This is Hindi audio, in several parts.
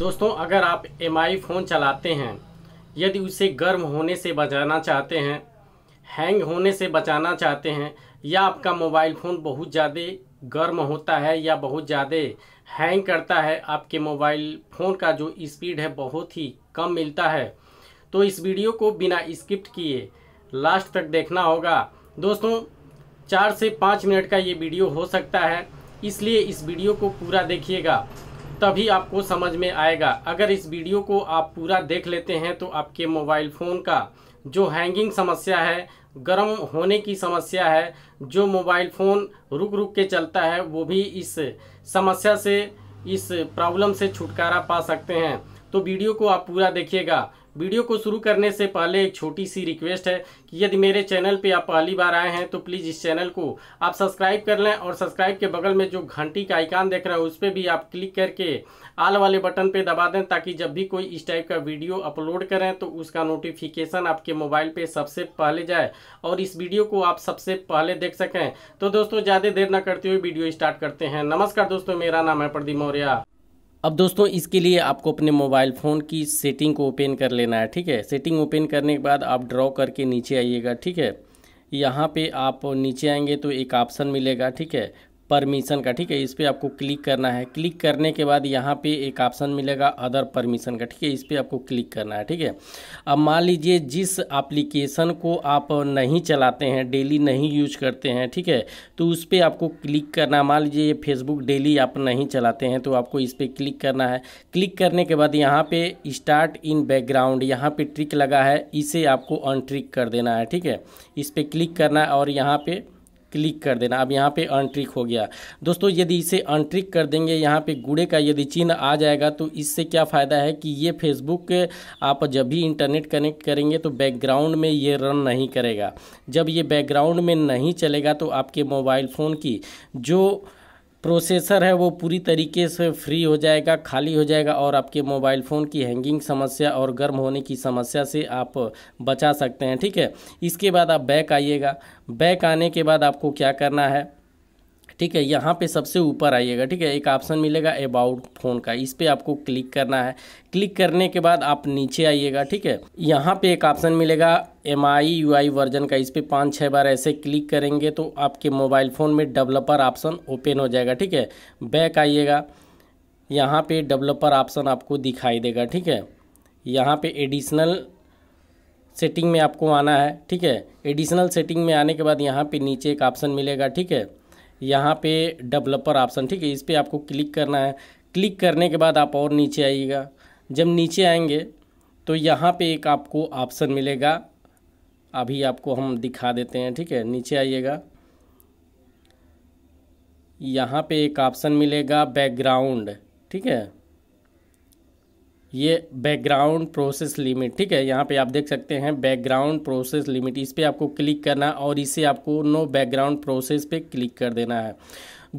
दोस्तों अगर आप एम फ़ोन चलाते हैं यदि उसे गर्म होने से बचाना चाहते हैं हैंग होने से बचाना चाहते हैं या आपका मोबाइल फ़ोन बहुत ज़्यादा गर्म होता है या बहुत ज़्यादा हैंग करता है आपके मोबाइल फ़ोन का जो स्पीड है बहुत ही कम मिलता है तो इस वीडियो को बिना स्किप्ट किए लास्ट तक देखना होगा दोस्तों चार से पाँच मिनट का ये वीडियो हो सकता है इसलिए इस वीडियो को पूरा देखिएगा तभी आपको समझ में आएगा अगर इस वीडियो को आप पूरा देख लेते हैं तो आपके मोबाइल फ़ोन का जो हैंगिंग समस्या है गर्म होने की समस्या है जो मोबाइल फ़ोन रुक रुक के चलता है वो भी इस समस्या से इस प्रॉब्लम से छुटकारा पा सकते हैं तो वीडियो को आप पूरा देखिएगा वीडियो को शुरू करने से पहले एक छोटी सी रिक्वेस्ट है कि यदि मेरे चैनल पे आप पहली बार आए हैं तो प्लीज़ इस चैनल को आप सब्सक्राइब कर लें और सब्सक्राइब के बगल में जो घंटी का आइकान देख रहे हैं उस पर भी आप क्लिक करके आल वाले बटन पे दबा दें ताकि जब भी कोई इस टाइप का वीडियो अपलोड करें तो उसका नोटिफिकेशन आपके मोबाइल पर सबसे पहले जाए और इस वीडियो को आप सबसे पहले देख सकें तो दोस्तों ज़्यादा देर ना करते हुए वीडियो स्टार्ट करते हैं नमस्कार दोस्तों मेरा नाम है प्रदीप मौर्य अब दोस्तों इसके लिए आपको अपने मोबाइल फ़ोन की सेटिंग को ओपन कर लेना है ठीक है सेटिंग ओपन करने के बाद आप ड्रॉ करके नीचे आइएगा ठीक है यहाँ पे आप नीचे आएंगे तो एक ऑप्शन मिलेगा ठीक है परमिशन का ठीक है इस पर आपको क्लिक करना है क्लिक करने के बाद यहाँ पे एक ऑप्शन मिलेगा अदर परमिशन का ठीक है इस पर आपको क्लिक करना है ठीक है अब मान लीजिए जिस एप्लीकेशन को आप नहीं चलाते हैं डेली नहीं यूज करते हैं ठीक है तो उस पर आपको क्लिक करना मान लीजिए ये फेसबुक डेली आप नहीं चलाते हैं तो आपको इस पर क्लिक करना है क्लिक करने के बाद यहाँ पर स्टार्ट इन बैकग्राउंड यहाँ पर ट्रिक लगा है इसे आपको अनट्रिक कर देना है ठीक है इस पर क्लिक करना है और यहाँ पर क्लिक कर देना अब यहाँ पे अनट्रिक हो गया दोस्तों यदि इसे अनट्रिक कर देंगे यहाँ पे गुड़े का यदि चिन्ह आ जाएगा तो इससे क्या फ़ायदा है कि ये फेसबुक आप जब भी इंटरनेट कनेक्ट करेंगे तो बैकग्राउंड में ये रन नहीं करेगा जब ये बैकग्राउंड में नहीं चलेगा तो आपके मोबाइल फ़ोन की जो प्रोसेसर है वो पूरी तरीके से फ्री हो जाएगा खाली हो जाएगा और आपके मोबाइल फ़ोन की हैंगिंग समस्या और गर्म होने की समस्या से आप बचा सकते हैं ठीक है इसके बाद आप बैक आइएगा बैक आने के बाद आपको क्या करना है ठीक है यहाँ पे सबसे ऊपर आइएगा ठीक है एक ऑप्शन मिलेगा अबाउट फ़ोन का इस पर आपको क्लिक करना है क्लिक करने के बाद आप नीचे आइएगा ठीक है यहाँ पे एक ऑप्शन मिलेगा M I U I version का इस पर पाँच छः बार ऐसे क्लिक करेंगे तो आपके मोबाइल फ़ोन में डेवलपर ऑप्शन ओपन हो जाएगा ठीक है बैक आइएगा यहाँ पे डेवलपर ऑप्शन आपको दिखाई देगा ठीक है यहाँ पे एडिशनल सेटिंग में आपको आना है ठीक है एडिशनल सेटिंग में आने के बाद यहाँ पे नीचे एक ऑप्शन मिलेगा ठीक है यहाँ पे डेवलपर ऑप्शन ठीक है इस पर आपको क्लिक करना है क्लिक करने के बाद आप और नीचे आइएगा जब नीचे आएंगे तो यहाँ पे एक आपको ऑप्शन मिलेगा अभी आपको हम दिखा देते हैं ठीक है नीचे आइएगा यहाँ पे एक ऑप्शन मिलेगा बैकग्राउंड ठीक है ये बैकग्राउंड प्रोसेस लिमिट ठीक है यहाँ पे आप देख सकते हैं बैकग्राउंड प्रोसेस लिमिट इस पर आपको क्लिक करना और इसे आपको नो बैकग्राउंड प्रोसेस पे क्लिक कर देना है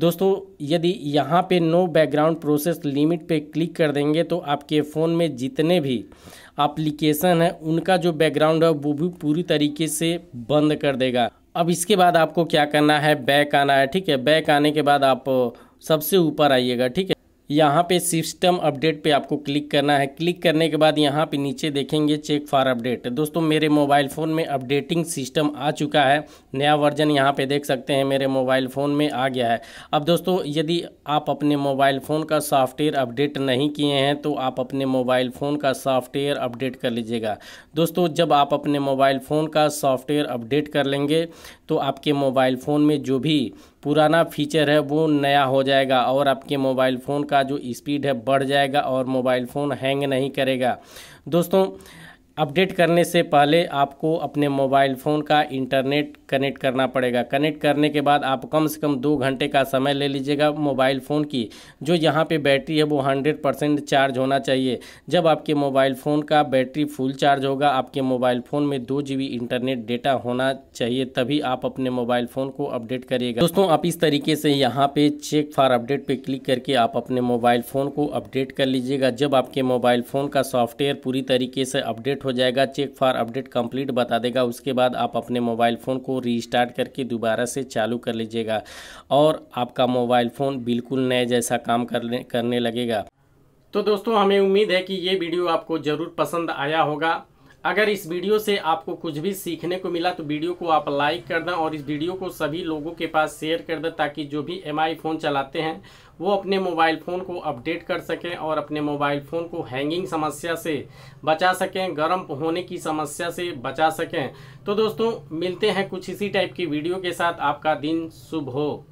दोस्तों यदि यहाँ पे नो बैकग्राउंड प्रोसेस लिमिट पे क्लिक कर देंगे तो आपके फ़ोन में जितने भी एप्लीकेशन है उनका जो बैकग्राउंड है वो भी पूरी तरीके से बंद कर देगा अब इसके बाद आपको क्या करना है बैक आना है ठीक है बैक आने के बाद आप सबसे ऊपर आइएगा ठीक है यहाँ पे सिस्टम अपडेट पे आपको क्लिक करना है क्लिक करने के बाद यहाँ पे नीचे देखेंगे चेक फॉर अपडेट दोस्तों मेरे मोबाइल फ़ोन में अपडेटिंग सिस्टम आ चुका है नया वर्जन यहाँ पे देख सकते हैं मेरे मोबाइल फ़ोन में आ गया है अब दोस्तों यदि आप अपने मोबाइल फ़ोन का सॉफ्टवेयर अपडेट नहीं किए हैं तो आप अपने मोबाइल फ़ोन का सॉफ्टवेयर अपडेट कर लीजिएगा दोस्तों जब आप अपने मोबाइल फ़ोन का सॉफ्टवेयर अपडेट कर लेंगे तो आपके मोबाइल फ़ोन में जो भी पुराना फीचर है वो नया हो जाएगा और आपके मोबाइल फ़ोन का जो स्पीड है बढ़ जाएगा और मोबाइल फ़ोन हैंग नहीं करेगा दोस्तों अपडेट करने से पहले आपको अपने मोबाइल फ़ोन का इंटरनेट कनेक्ट करना पड़ेगा कनेक्ट करने के बाद आप कम से कम दो घंटे का समय ले लीजिएगा मोबाइल फ़ोन की जो यहाँ पे बैटरी है वो हंड्रेड परसेंट चार्ज होना चाहिए जब आपके मोबाइल फ़ोन का बैटरी फुल चार्ज होगा आपके मोबाइल फ़ोन में दो जी इंटरनेट डेटा होना चाहिए तभी आप अपने मोबाइल फ़ोन को अपडेट करिएगा दोस्तों आप इस तरीके से यहाँ पर चेक फॉर अपडेट पर क्लिक करके आप अपने मोबाइल फ़ोन को अपडेट कर लीजिएगा जब आपके मोबाइल फ़ोन का सॉफ्टवेयर पूरी तरीके से अपडेट अपडेट हो जाएगा चेक फॉर अपडेट कंप्लीट बता देगा उसके बाद आप अपने मोबाइल फ़ोन को रीस्टार्ट करके दोबारा से चालू कर लीजिएगा और आपका मोबाइल फ़ोन बिल्कुल नए जैसा काम करने करने लगेगा तो दोस्तों हमें उम्मीद है कि ये वीडियो आपको ज़रूर पसंद आया होगा अगर इस वीडियो से आपको कुछ भी सीखने को मिला तो वीडियो को आप लाइक कर दें और इस वीडियो को सभी लोगों के पास शेयर कर दें ताकि जो भी एम फ़ोन चलाते हैं वो अपने मोबाइल फ़ोन को अपडेट कर सकें और अपने मोबाइल फ़ोन को हैंगिंग समस्या से बचा सकें गर्म होने की समस्या से बचा सकें तो दोस्तों मिलते हैं कुछ इसी टाइप की वीडियो के साथ आपका दिन शुभ हो